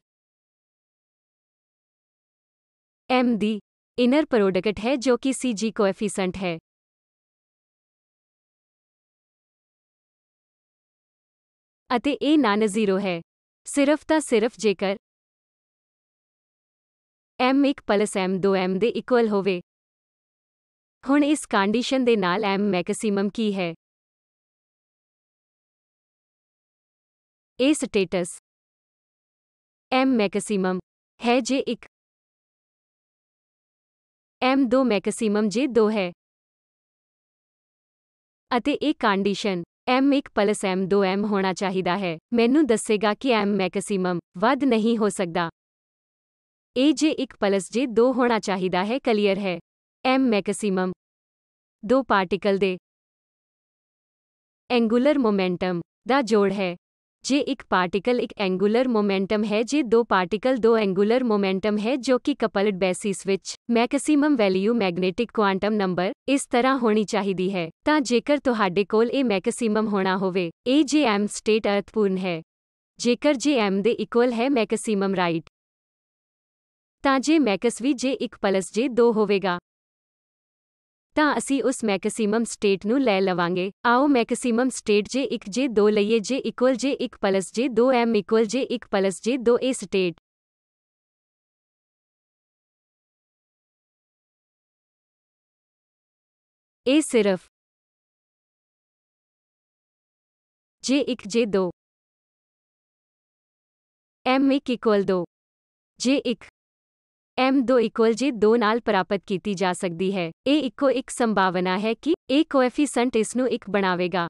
ਐਮ ਦੀ इनर प्रोडक्ट है जो कि सी जी कोएफिशेंट है ਅਤੇ ਇਹ ਜ਼ੀਰੋ ਹੈ ਸਿਰਫ ਤਾਂ ਸਿਰਫ ਜੇਕਰ
m1 m2 m ਦੇ ਇਕੁਅਲ ਹੋਵੇ ਹੁਣ ਇਸ ਕੰਡੀਸ਼ਨ ਦੇ ਨਾਲ m ਮੈਕਸਿਮਮ ਕੀ ਹੈ
ਇਹ ਸਟੇਟਸ m ਮੈਕਸਿਮਮ ਹੈ ਜੇ 1 m2 ਮੈਕਸਿਮਮ
ਜੇ 2 ਹੈ ਅਤੇ ਇਹ ਕੰਡੀਸ਼ਨ m1 m2m ਹੋਣਾ ਚਾਹੀਦਾ ਹੈ ਮੈਨੂੰ ਦੱਸੇਗਾ ਕਿ m ਮੈਕਸਿਮਮ ਵੱਧ ਨਹੀਂ ਹੋ ਸਕਦਾ aj1 j2 ਹੋਣਾ ਚਾਹੀਦਾ ਹੈ ਕਲੀਅਰ ਹੈ m ਮੈਕਸਿਮਮ ਦੋ ਪਾਰਟੀਕਲ ਦੇ ਐਂਗੂਲਰ ਮੋਮੈਂਟਮ ਦਾ ਜੋੜ ਹੈ ਜੇ ਇੱਕ ਪਾਰਟੀਕਲ ਇੱਕ ਐਂਗੂਲਰ ਮੋਮੈਂਟਮ ਹੈ ਜੇ ਦੋ ਪਾਰਟੀਕਲ ਦੋ ਐਂਗੂਲਰ ਮੋਮੈਂਟਮ ਹੈ ਜੋ ਕਿ ਕਪਲਡ ਬੇਸਿਸ ਵਿੱਚ maximum value magnetic quantum number ਇਸ ਤਰ੍ਹਾਂ ਹੋਣੀ ਚਾਹੀਦੀ ਹੈ ਤਾਂ ਜੇਕਰ ਤੁਹਾਡੇ ਕੋਲ ਇਹ ਮੈਕਸਿਮਮ ਹੋਣਾ ਹੋਵੇ ਇਹ ਜੇ ਐਮ ਸਟੇਟ ਅਰਥਪੂਰਨ ਹੈ ਜੇਕਰ ਜੇ ਐਮ ਦੇ ਇਕੁਅਲ ਹੈ ਮੈਕਸਿਮਮ ਰਾਈਟ ਤਾਂ ਜੇ ਮੈਕਸ ਵੀ ਜੇ 1 ਜੇ 2 ਹੋਵੇਗਾ ਤਾਂ ਅਸੀਂ ਉਸ ਮੈਕਸਿਮਮ ਸਟੇਟ ਨੂੰ ਲੈ ਲਵਾਂਗੇ ਆਓ ਮੈਕਸਿਮਮ ਸਟੇਟ ਜੇ 1 ਜੇ 2 ਲਈਏ ਜੇ ਇਕੁਅਲ ਜੇ 1 ਪਲਸ ਜੇ 2 m ਇਕੁਅਲ ਜੇ 1 ਪਲਸ ਜੇ 2 a ਸਟੇਟ ਇਹ ਸਿਰਫ ਜੇ 1 ਜੇ 2 m 2 ਜੇ 1 M2 ਇਕੁਅਲ J2 ਨਾਲ ਪ੍ਰਾਪਤ ਕੀਤੀ ਜਾ ਸਕਦੀ ਹੈ ਇਹ ਇੱਕੋ ਇੱਕ ਸੰਭਾਵਨਾ ਹੈ ਕਿ ਇਹ ਕੋਐਫੀਸੈਂਟ ਇਸ ਨੂੰ ਇੱਕ ਬਣਾਵੇਗਾ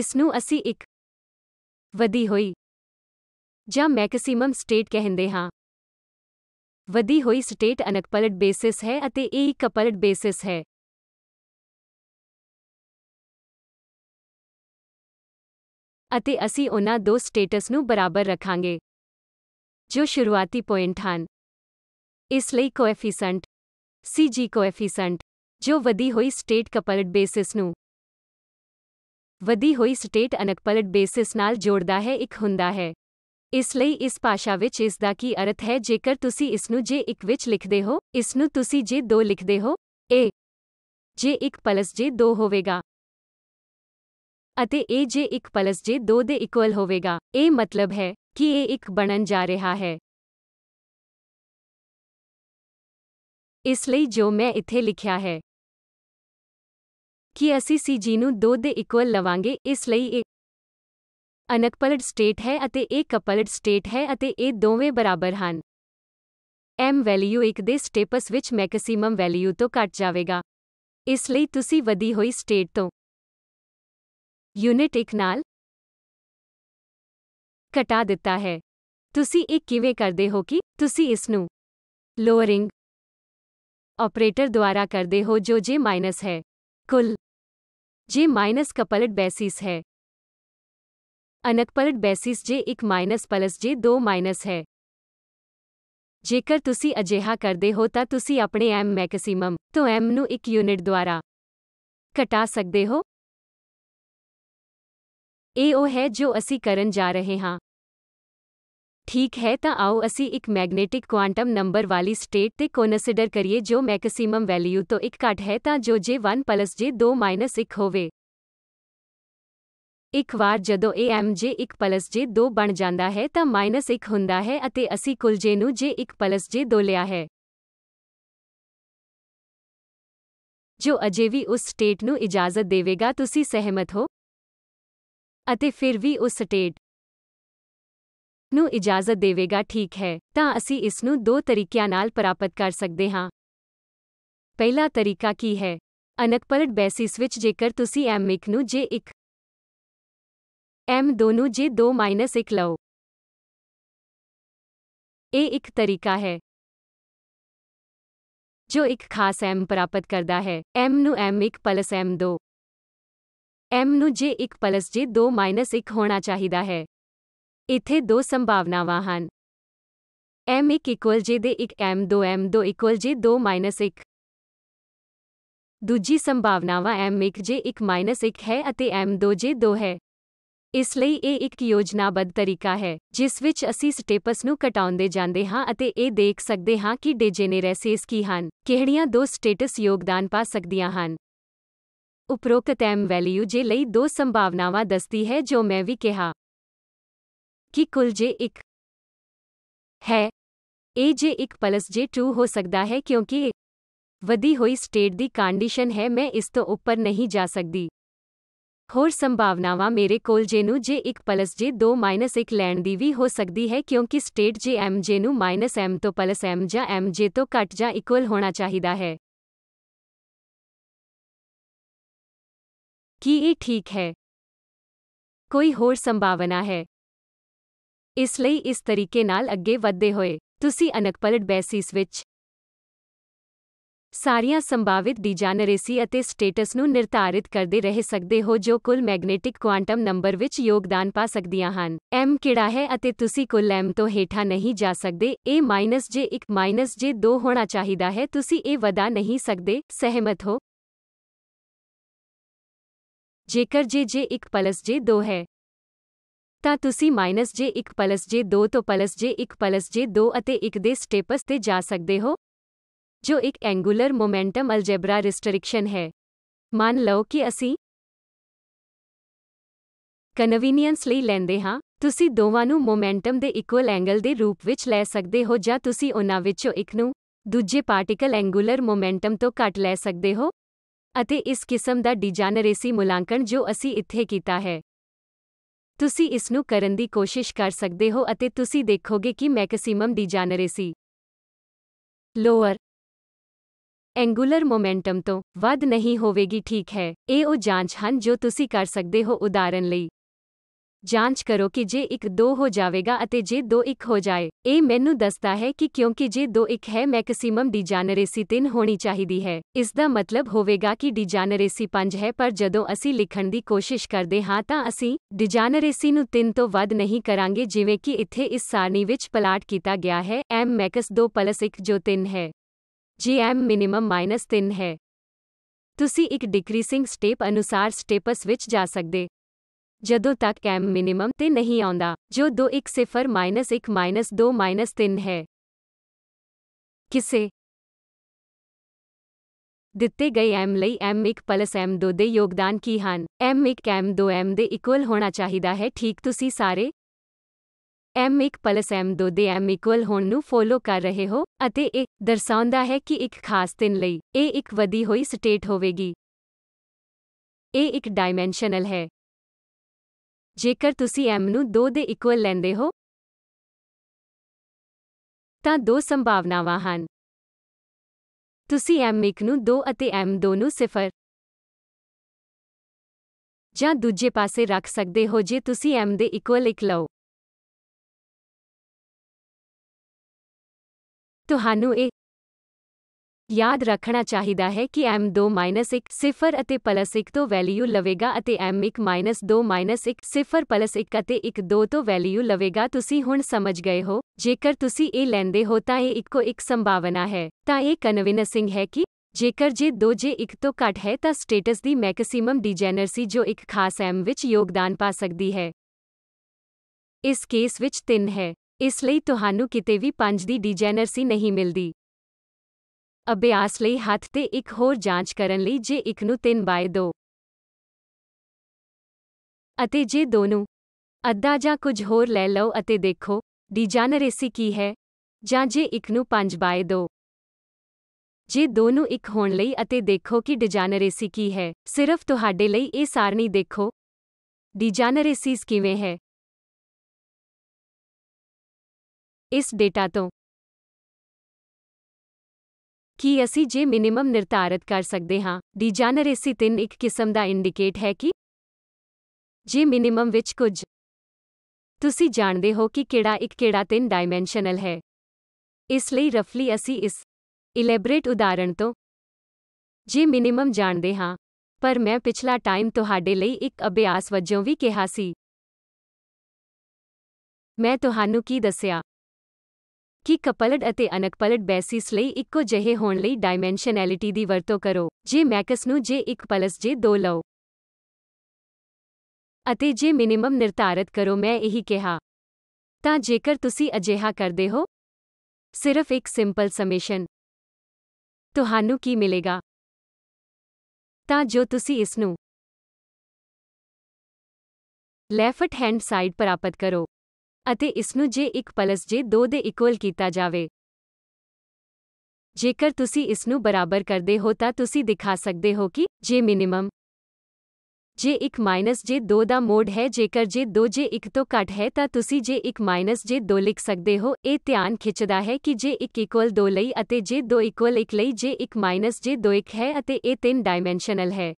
ਇਸ ਨੂੰ ਅਸੀਂ ਇੱਕ ਵਧੀ ਹੋਈ ਜਾਂ ਮੈਕਸਿਮਮ ਸਟੇਟ ਕਹਿੰਦੇ ਹਾਂ ਵਧੀ ਹੋਈ ਸਟੇਟ ਅਨਕਪਲਟ ਬੇਸਿਸ ਹੈ ਅਤੇ ਇਹ ਇੱਕ ਕਪਲਟ ਬੇਸਿਸ ਹੈ ਅਤੇ ਅਸੀਂ ਉਹਨਾਂ ਦੋ ਸਟੇਟਸ ਨੂੰ ਬਰਾਬਰ ਰੱਖਾਂਗੇ ਜੋ ਸ਼ੁਰੂਆਤੀ ਪੁਆਇੰਟ ਹਨ ਇਸ ਲਈ ਕੋਐਫੀਸ਼ੀਐਂਟ ਸੀਜੀ ਕੋਐਫੀਸ਼ੀਐਂਟ ਜੋ ਵਧੀ ਹੋਈ ਸਟੇਟ ਕਪਲਡ ਬੇਸਿਸ ਨੂੰ ਵਧੀ ਹੋਈ ਸਟੇਟ ਅਨਕਪਲਡ ਬੇਸਿਸ ਨਾਲ ਜੋੜਦਾ ਹੈ ਇੱਕ ਹੁੰਦਾ ਹੈ ਇਸ ਲਈ ਇਸ ਭਾਸ਼ਾ ਵਿੱਚ ਇਸ ਦਾ ਕੀ ਅਰਥ ਹੈ ਜੇਕਰ ਤੁਸੀਂ ਇਸ ਨੂੰ ਜੇ 1 ਵਿੱਚ ਲਿਖਦੇ ਹੋ ਇਸ ਨੂੰ ਤੁਸੀਂ ਜੇ 2 ਲਿਖਦੇ ਹੋ ਇਹ ਜੇ 1 ਜੇ 2 ਹੋਵੇਗਾ ਅਤੇ ਇਹ ਜੇ 1 ਜੇ 2 ਦੇ ਇਕੁਅਲ ਹੋਵੇਗਾ ਇਹ ਮਤਲਬ ਹੈ ਕਿ ਇਹ ਇੱਕ ਬਣਨ ਜਾ ਰਿਹਾ ਹੈ ਇਸ ਲਈ ਜੋ ਮੈਂ ਇੱਥੇ ਲਿਖਿਆ ਹੈ ਕਿ ਅਸੀਂ ਸੀਜੀ ਨੂੰ 2 ਦੇ ਇਕੁਅਲ ਲਵਾਂਗੇ ਇਸ ਲਈ ਇਹ ਅਨਕਪਲਡ ਸਟੇਟ ਹੈ ਅਤੇ ਇਹ ਕਪਲਡ ਸਟੇਟ ਹੈ ਅਤੇ ਇਹ ਦੋਵੇਂ ਬਰਾਬਰ ਹਨ m ਵੈਲਿਊ ਇੱਕ ਦੇ ਸਟੇਪਸ ਵਿੱਚ ਮੈਕਸਿਮਮ ਵੈਲਿਊ ਤੋਂ ਘਟ ਜਾਵੇਗਾ ਇਸ ਲਈ ਤੁਸੀਂ ਵਧੀ ਹੋਈ ਸਟੇਟ ਤੋਂ ਯੂਨਿਟ ਇੱਕ ਨਾਲ ਘਟਾ ਦਿੱਤਾ ਹੈ ਤੁਸੀਂ ਇਹ ਕਿਵੇਂ ਕਰਦੇ ਹੋ ਕਿ ਤੁਸੀਂ ਇਸ ਨੂੰ ਲੋਅਰਿੰਗ ਆਪਰੇਟਰ ਦੁਆਰਾ ਕਰਦੇ ਹੋ ਜੋ ਜੇ ਮਾਈਨਸ ਹੈ ਕੁੱਲ ਜੇ ਮਾਈਨਸ ਕਪਲਡ ਬੇਸਿਸ ਹੈ ਅਨਕਪਲਡ ਬੇਸਿਸ ਜੇ 1 ਮਾਈਨਸ ਪਲਸ ਜੇ 2 ਮਾਈਨਸ ਹੈ ਜੇਕਰ ਤੁਸੀਂ ਅਜਿਹਾ ਕਰਦੇ ਹੋ ਤਾਂ ਤੁਸੀਂ ਆਪਣੇ ਐਮ ਮੈਕਸਿਮਮ ਤੋਂ ਐਮ ਨੂੰ ਇੱਕ ਯੂਨਿਟ ਦੁਆਰਾ ਘਟਾ ਸਕਦੇ ਹੋ ਇਹ ਉਹ ਹੈ ਜੋ ਅਸੀਂ ਕਰਨ ਜਾ ਰਹੇ ਹਾਂ ਠੀਕ ਹੈ ਤਾਂ ਆਓ ਅਸੀਂ ਇੱਕ ਮੈਗਨੇਟਿਕ ਕੁਆਂਟਮ ਨੰਬਰ ਵਾਲੀ ਸਟੇਟ ਤੇ ਕਨਸੀਡਰ ਕਰੀਏ ਜੋ ਮੈਕਸਿਮਮ ਵੈਲਿਊ ਤੋਂ ਇੱਕ ਘੱਟ ਹੈ ਤਾਂ ਜੋ J1 J2 1 ਹੋਵੇ ਇੱਕ ਵਾਰ ਜਦੋਂ ਇਹ MJ1 J2 ਬਣ ਜਾਂਦਾ ਹੈ ਤਾਂ -1 ਹੁੰਦਾ ਹੈ ਅਤੇ ਅਸੀਂ ਕੁੱਲ J ਨੂੰ J1 J2 ਲਿਆ ਹੈ ਜੋ ਅਜੇ ਵੀ ਉਸ ਸਟੇਟ ਨੂੰ ਇਜਾਜ਼ਤ ਦੇਵੇਗਾ ਤੁਸੀਂ ਸਹਿਮਤ ਹੋ ਅਤੇ ਫਿਰ ਵੀ ਉਹ ਸਟੇਟ ਨੂੰ ਇਜਾਜ਼ਤ ਦੇਵੇਗਾ ਠੀਕ ਹੈ ਤਾਂ ਅਸੀਂ ਇਸ ਨੂੰ ਦੋ ਤਰੀਕਿਆਂ ਨਾਲ ਪ੍ਰਾਪਤ ਕਰ ਸਕਦੇ ਹਾਂ ਪਹਿਲਾ ਤਰੀਕਾ ਕੀ ਹੈ ਅਨਕਪਰਡ ਬੇਸਿਸ ਵਿੱਚ ਜੇਕਰ ਤੁਸੀਂ ਐਮ 1 ਨੂੰ ਜੇ ਐਮ ਦੋ ਨੂੰ ਜੇ 2 1 ਲਓ
ਇਹ ਇੱਕ ਤਰੀਕਾ ਹੈ
ਜੋ ਇੱਕ ਖਾਸ ਐਮ ਪ੍ਰਾਪਤ ਕਰਦਾ ਹੈ ਐਮ ਨੂੰ ਐਮ ਐਮ 2 m ਨੂੰ j1 j 2 1 ਹੋਣਾ ਚਾਹੀਦਾ ਹੈ ਇੱਥੇ ਦੋ ਸੰਭਾਵਨਾਵਾਂ ਹਨ m1 j ਦੇ 1 m2 m2 j 2 1 ਦੂਜੀ ਸੰਭਾਵਨਾਵਾ m1 j 1 1 ਹੈ ਅਤੇ m2 j 2 ਹੈ ਇਸ ਲਈ ਇਹ ਇੱਕ ਯੋਜਨਾਬੱਧ ਤਰੀਕਾ ਹੈ ਜਿਸ ਵਿੱਚ ਅਸੀਂ ਸਟੇਪਸ ਨੂੰ ਘਟਾਉਂਦੇ ਜਾਂਦੇ ਹਾਂ ਅਤੇ ਇਹ ਦੇਖ ਸਕਦੇ ਹਾਂ ਕਿ ਡੇਜੇਨੇਰੇਸਿਸ ਕੀ ਹਨ ਕਿਹੜੀਆਂ ਦੋ ਸਟੇਟਸ ਯੋਗਦਾਨ ਪਾ ਸਕਦੀਆਂ ਹਨ ਉਪਰੋਕਤ ਐਮ ਵੈਲਿਊ ਜੇ ਲਈ ਦੋ ਸੰਭਾਵਨਾਵਾਂ ਦੱਸਦੀ ਹੈ ਜੋ ਮੈਂ ਵੀ ਕਿਹਾ ਕਿ ਕੁਲ ਜੇ 1 ਹੈ ਇਹ ਜੇ 1 2 ਹੋ ਸਕਦਾ ਹੈ ਕਿਉਂਕਿ ਵਧੀ ਹੋਈ ਸਟੇਟ ਦੀ ਕੰਡੀਸ਼ਨ ਹੈ ਮੈਂ ਇਸ ਤੋਂ ਉੱਪਰ ਨਹੀਂ ਜਾ ਸਕਦੀ ਹੋਰ ਸੰਭਾਵਨਾਵਾਂ ਮੇਰੇ ਕੋਲ ਜੇ ਨੂੰ ਜੇ 1 ਪਲਸ ਜੇ 2 ਮਾਈਨਸ 1 ਲੈਣ ਦੀ ਵੀ ਹੋ ਸਕਦੀ ਹੈ ਕਿਉਂਕਿ ਸਟੇਟ ਜੇ ਐਮ ਜੇ ਨੂੰ ਮਾਈਨਸ ਐਮ ਤੋਂ ਪਲਸ ਐਮ ਜਾਂ ਐਮ ਜੇ ਤੋਂ ਘੱਟ ਜਾਂ ਇਕੁਅਲ ਹੋਣਾ ਚਾਹੀਦਾ ਹੈ ਕੀ ਇਹ ਠੀਕ ਹੈ ਕੋਈ ਹੋਰ ਸੰਭਾਵਨਾ ਹੈ ਇਸ ਲਈ ਇਸ ਤਰੀਕੇ ਨਾਲ ਅੱਗੇ ਵਧਦੇ ਹੋਏ ਤੁਸੀਂ ਅਨਕਪਲਟ ਬੇਸਿਸ ਵਿੱਚ ਸਾਰੀਆਂ ਸੰਭਾਵਿਤ ਡੀਜਨਰੇਸੀ ਅਤੇ ਸਟੇਟਸ ਨੂੰ ਨਿਰਧਾਰਿਤ ਕਰਦੇ ਰਹਿ ਸਕਦੇ ਹੋ ਜੋ ਕੁੱਲ ਮੈਗਨੇਟਿਕ ਕੁਆਂਟਮ ਨੰਬਰ ਵਿੱਚ ਯੋਗਦਾਨ ਪਾ ਸਕਦੀਆਂ ਹਨ m ਕਿਹੜਾ ਹੈ ਅਤੇ ਤੁਸੀਂ ਕੁੱਲ m ਤੋਂ ਹੇਠਾਂ ਨਹੀਂ ਜਾ ਸਕਦੇ a j 1 j 2 ਹੋਣਾ ਚਾਹੀਦਾ ਹੈ ਤੁਸੀਂ ਇਹ ਵਧਾ ਨਹੀਂ ਸਕਦੇ ਸਹਿਮਤ ਹੋ ਜੇਕਰ ਜੇ ਜੇ 1 ਪਲਸ ਜੇ 2 ਹੈ ਤਾਂ ਤੁਸੀਂ ਮਾਈਨਸ ਜੇ 1 ਪਲਸ ਜੇ 2 ਤੋਂ ਪਲਸ ਜੇ 1 ਪਲਸ ਜੇ 2 ਅਤੇ 1 ਦੇ ਸਟੇਪਸ ਤੇ ਜਾ ਸਕਦੇ ਹੋ ਜੋ ਇੱਕ ਐਂਗੂਲਰ ਮੋਮੈਂਟਮ ਅਲਜੇਬਰਾ ਰਿਸਟ੍ਰਿਕਸ਼ਨ ਹੈ ਮੰਨ ਲਓ ਕਿ ਅਸੀਂ ਕਨਵੀਨੀਅੰਸ ਲਈ ਲੈਂਦੇ ਹਾਂ ਤੁਸੀਂ ਦੋਵਾਂ ਨੂੰ ਮੋਮੈਂਟਮ ਦੇ ਇਕੁਅਲ ਐਂਗਲ ਦੇ ਰੂਪ ਵਿੱਚ ਲੈ ਸਕਦੇ ਹੋ ਜਾਂ ਤੁਸੀਂ ਉਹਨਾਂ ਵਿੱਚੋਂ ਇੱਕ ਨੂੰ ਦੂਜੇ ਪਾਰਟੀਕਲ ਐਂਗੂਲਰ ਮੋਮੈਂਟਮ ਤੋਂ ਕੱਟ ਲੈ ਸਕਦੇ ਹੋ ਅਤੇ ਇਸ ਕਿਸਮ ਦਾ ਡੀਜਨਰੇਸੀ ਮੁਲਾਂਕਣ ਜੋ ਅਸੀਂ ਇੱਥੇ ਕੀਤਾ ਹੈ ਤੁਸੀਂ ਇਸ ਨੂੰ ਕਰਨ ਦੀ ਕੋਸ਼ਿਸ਼ ਕਰ ਸਕਦੇ ਹੋ ਅਤੇ ਤੁਸੀਂ ਦੇਖੋਗੇ ਕਿ maximum degeneracy lower angular momentum ਤੋਂ ਵੱਧ ਨਹੀਂ ਹੋਵੇਗੀ ਠੀਕ ਹੈ ਇਹ ਉਹ ਜਾਂਚ ਹਨ ਜੋ ਤੁਸੀਂ ਕਰ ਸਕਦੇ ਹੋ ਉਦਾਹਰਨ ਲਈ ਜਾਂਚ ਕਰੋ ਕਿ ਜੇ 1 2 ਹੋ ਜਾਵੇਗਾ ਅਤੇ ਜੇ 2 1 ਹੋ ਜਾਏ ਇਹ ਮੈਨੂੰ ਦੱਸਦਾ ਹੈ ਕਿ ਕਿਉਂਕਿ ਜੇ 2 1 ਹੈ ਮੈਕਸਿਮਮ ਡੀਜਨਰੇਸੀ 3 ਹੋਣੀ ਚਾਹੀਦੀ ਹੈ ਇਸ ਦਾ ਮਤਲਬ ਹੋਵੇਗਾ ਕਿ ਡੀਜਨਰੇਸੀ 5 ਹੈ ਪਰ ਜਦੋਂ ਅਸੀਂ ਲਿਖਣ ਦੀ ਕੋਸ਼ਿਸ਼ ਕਰਦੇ ਹਾਂ ਤਾਂ ਅਸੀਂ ਡੀਜਨਰੇਸੀ ਨੂੰ 3 ਤੋਂ ਵੱਧ ਨਹੀਂ ਕਰਾਂਗੇ ਜਿਵੇਂ ਕਿ ਇੱਥੇ ਇਸ ਸਾਰਣੀ ਵਿੱਚ ਪਲਾਟ ਕੀਤਾ ਗਿਆ ਹੈ m ਮੈਕਸ 2 1 ਜੋ 3 ਹੈ ਜੇ ਮਿਨਿਮਮ ਮਿਨੀਮਮ 3 ਹੈ ਤੁਸੀਂ ਇੱਕ ਡਿਕਰੀਸਿੰਗ ਸਟੇਪ ਅਨੁਸਾਰ ਸਟੇਪਸ ਵਿੱਚ ਜਾ ਸਕਦੇ ਜਦੋਂ ਤੱਕ ਐਮ ਮਿਨੀਮਮ ਤੇ ਨਹੀਂ ਆਉਂਦਾ ਜੋ 2 1 0 -1 2 3 ਹੈ ਕਿਸੇ ਦਿੱਤੇ ਗਏ ਐਮ ਲਈ ਐਮ 1 ਐਮ 2 ਦੇ ਯੋਗਦਾਨ ਕੀ ਹਨ ਐਮ 1 ਕੈਮ 2 ਐਮ ਦੇ ਇਕੁਅਲ ਹੋਣਾ ਚਾਹੀਦਾ ਹੈ ਠੀਕ ਤੁਸੀਂ ਸਾਰੇ ਐਮ 1 ਐਮ 2 ਦੇ ਐਮ ਇਕੁਅਲ ਹੋਣ ਨੂੰ ਫੋਲੋ ਕਰ ਰਹੇ ਹੋ ਅਤੇ ਇਹ ਦਰਸਾਉਂਦਾ ਹੈ ਕਿ ਇੱਕ ਖਾਸ ਦਿਨ ਲਈ ਇਹ ਇੱਕ ਵਧੀ ਹੋਈ ਸਟੇਟ ਹੋਵੇਗੀ ਇਹ ਇੱਕ ਡਾਈਮੈਂਸ਼ਨਲ ਹੈ ਜੇਕਰ ਤੁਸੀਂ m ਨੂੰ 2 ਦੇ ਇਕੁਅਲ ਲੈਂਦੇ ਹੋ
ਤਾਂ ਦੋ ਸੰਭਾਵਨਾਵਾਂ ਹਨ
ਤੁਸੀਂ m1 ਨੂੰ 2 ਅਤੇ m2 ਨੂੰ 0 ਜਾਂ ਦੂਜੇ ਪਾਸੇ ਰੱਖ ਸਕਦੇ ਹੋ ਜੇ ਤੁਸੀਂ m ਦੇ ਇਕੁਅਲ 1 ਲਓ ਤੁਹਾਨੂੰ ਇਹ ਯਾਦ ਰੱਖਣਾ ਚਾਹੀਦਾ ਹੈ ਕਿ m2 1 0 ਅਤੇ +1 ਤੋਂ ਵੈਲਿਊ ਲਵੇਗਾ ਅਤੇ m1 2 1 0 1 ਅਤੇ 1 2 ਤੋਂ ਵੈਲਿਊ ਲਵੇਗਾ ਤੁਸੀਂ ਹੁਣ ਸਮਝ ਗਏ ਹੋ ਜੇਕਰ ਤੁਸੀਂ ਇਹ ਲੈਂਦੇ ਹੋ ਤਾਂ ਇਹ ਇੱਕੋ ਇੱਕ ਸੰਭਾਵਨਾ ਹੈ ਤਾਂ ਇਹ ਕਨਵਿਨਸਿੰਗ ਹੈ ਕਿ ਜੇਕਰ ਜੇ 2 ਜੇ 1 ਤੋਂ ਘੱਟ ਹੈ ਤਾਂ ਸਟੇਟਸ ਦੀ ਮੈਕਸਿਮਮ ਡਿਜੈਨਰਸੀ ਜੋ ਇੱਕ ਖਾਸ m ਵਿੱਚ ਯੋਗਦਾਨ ਪਾ ਸਕਦੀ ਹੈ ਇਸ ਕੇਸ ਵਿੱਚ 3 ਹੈ ਇਸ ਲਈ ਤੁਹਾਨੂੰ ਕਿਤੇ ਵੀ 5 ਦੀ ਡਿਜੈਨਰਸੀ ਨਹੀਂ ਮਿਲਦੀ ਅਭਿਆਸ ਲਈ ਹੱਥ ਤੇ ਇੱਕ ਹੋਰ ਜਾਂਚ ਕਰਨ ਲਈ ਜੇ ਇੱਕ ਨੂੰ 3 ਬਾਏ 2 ਅਤੇ ਜੇ ਦੋਨੋਂ ਅੱਧਾ ਜਾਂ ਕੁਝ ਹੋਰ ਲੈ ਲਓ ਅਤੇ ਦੇਖੋ ਡਿਜਨਰੇਸੀ ਕੀ ਹੈ ਜਾਂ ਜੇ ਇੱਕ ਨੂੰ 5 ਬਾਏ 2 ਜੇ ਦੋਨੋਂ ਇੱਕ ਹੋਣ ਲਈ ਅਤੇ ਦੇਖੋ ਕਿ ਡਿਜਨਰੇਸੀ ਕੀ ਹੈ ਸਿਰਫ ਤੁਹਾਡੇ ਲਈ ਇਹ ਸਾਰਣੀ ਦੇਖੋ ਡਿਜਾਨਰੇਸੀਸ ਕਿਵੇਂ ਹੈ ਇਸ ਡੇਟਾ ਤੋਂ ਕੀ ਅਸੀਂ ਜੇ ਮਿਨੀਮਮ ਨਿਰਧਾਰਤ ਕਰ ਸਕਦੇ ਹਾਂ ਡੀਜਨਰੇਸੀ 3 ਇੱਕ ਕਿਸਮ ਦਾ ਇੰਡੀਕੇਟ ਹੈ ਕਿ ਜੇ ਮਿਨੀਮਮ ਵਿੱਚ ਕੁਝ ਤੁਸੀਂ ਜਾਣਦੇ ਹੋ ਕਿ ਕਿਹੜਾ ਇੱਕ ਕਿਹੜਾ ਤਿੰਨ ਡਾਈਮੈਂਸ਼ਨਲ ਹੈ ਇਸ ਲਈ ਰਫਲੀ ਅਸੀਂ ਇਸ ਇਲੈਬੋਰੇਟ ਉਦਾਹਰਣ ਤੋਂ ਜੇ ਮਿਨੀਮਮ ਜਾਣਦੇ ਹਾਂ ਪਰ ਮੈਂ ਪਿਛਲਾ ਟਾਈਮ ਤੁਹਾਡੇ ਲਈ ਇੱਕ ਅਭਿਆਸ ਵਜੋਂ ਵੀ ਕਿਹਾ ਸੀ ਮੈਂ ਤੁਹਾਨੂੰ ਕੀ ਦੱਸਿਆ ਕਿ ਕਪਲਡ ਅਤੇ ਅਨਕਪਲਡ ਬੇਸਿਸ ਲਈ ਇੱਕੋ ਜਿਹੇ ਹੋਣ ਲਈ ਡਾਈਮੈਂਸ਼ਨੈਲਿਟੀ ਦੀ ਵਰਤੋਂ ਕਰੋ ਜੇ ਮੈਕਸ ਨੂੰ ਜੇ 1 ਪਲਸ ਜੇ 2 ਲਓ ਅਤੇ ਜੇ ਮਿਨੀਮਮ ਨਿਰਧਾਰਤ ਕਰੋ ਮੈਂ ਇਹੀ ਕਿਹਾ ਤਾਂ ਜੇਕਰ ਤੁਸੀਂ ਅਜਿਹਾ ਕਰਦੇ ਹੋ ਸਿਰਫ ਇੱਕ ਸਿੰਪਲ ਸਮੇਸ਼ਨ ਤੁਹਾਨੂੰ ਕੀ ਮਿਲੇਗਾ ਤਾਂ ਜੋ ਤੁਸੀਂ ਇਸ ਨੂੰ ਲੈਫਟ ਹੈਂਡ ਸਾਈਡ ਪ੍ਰਾਪਤ ਕਰੋ ਅਤੇ ਇਸ ਨੂੰ ਜੇ 1 ਜੇ 2 ਦੇ ਇਕੁਅਲ ਕੀਤਾ ਜਾਵੇ ਜੇਕਰ ਤੁਸੀਂ ਇਸ ਨੂੰ ਬਰਾਬਰ ਕਰਦੇ ਹੋ ਤਾਂ ਤੁਸੀਂ ਦਿਖਾ ਸਕਦੇ ਹੋ ਕਿ ਜੇ ਮਿਨੀਮਮ ਜੇ 1 ਜੇ 2 ਦਾ ਮੋਡ ਹੈ ਜੇਕਰ ਜੇ 2 ਜੇ 1 ਤੋਂ ਘੱਟ ਹੈ ਤਾਂ ਤੁਸੀਂ ਜੇ 1 ਜੇ 2 ਲਿਖ ਸਕਦੇ ਹੋ ਇਹ ਧਿਆਨ ਖਿੱਚਦਾ ਹੈ ਕਿ ਜੇ 1 2 ਲਈ ਅਤੇ ਜੇ 2 1 ਲਈ ਜੇ 1 ਜੇ 2 1 ਹੈ ਅਤੇ ਇਹ 3 ਡਾਈਮੈਂਸ਼ਨਲ ਹੈ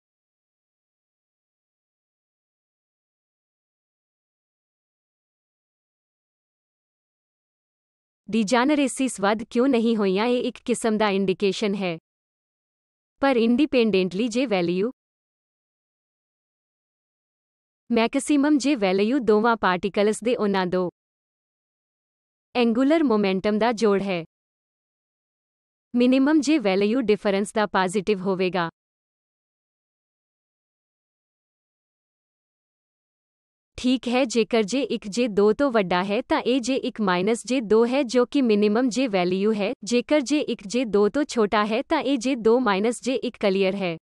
ਡੀਜਨਰੇਸੀਸ ਵੱਧ ਕਿਉਂ ਨਹੀਂ ਹੋਈਆਂ ਇਹ ਇੱਕ ਕਿਸਮ ਦਾ ਇੰਡੀਕੇਸ਼ਨ ਹੈ ਪਰ independently J value maximum J value ਦੋਵਾਂ ਪਾਰਟੀਕਲਸ ਦੇ ਉਹਨਾਂ ਦੋ ਐਂਗੂਲਰ ਮੋਮੈਂਟਮ ਦਾ ਜੋੜ ਹੈ ਮਿਨੀਮਮ ਜੇ ਵੈਲਿਊ ਡਿਫਰੈਂਸ ਦਾ ਪੋਜ਼ਿਟਿਵ ਹੋਵੇਗਾ ठीक है जेकर जे एक जे दो तो वड्डा है ता ए जे एक माइनस जे दो है जो कि मिनिमम जे वैल्यू है जेकर जे एक जे दो तो छोटा है ता ए जे दो माइनस जे एक क्लियर है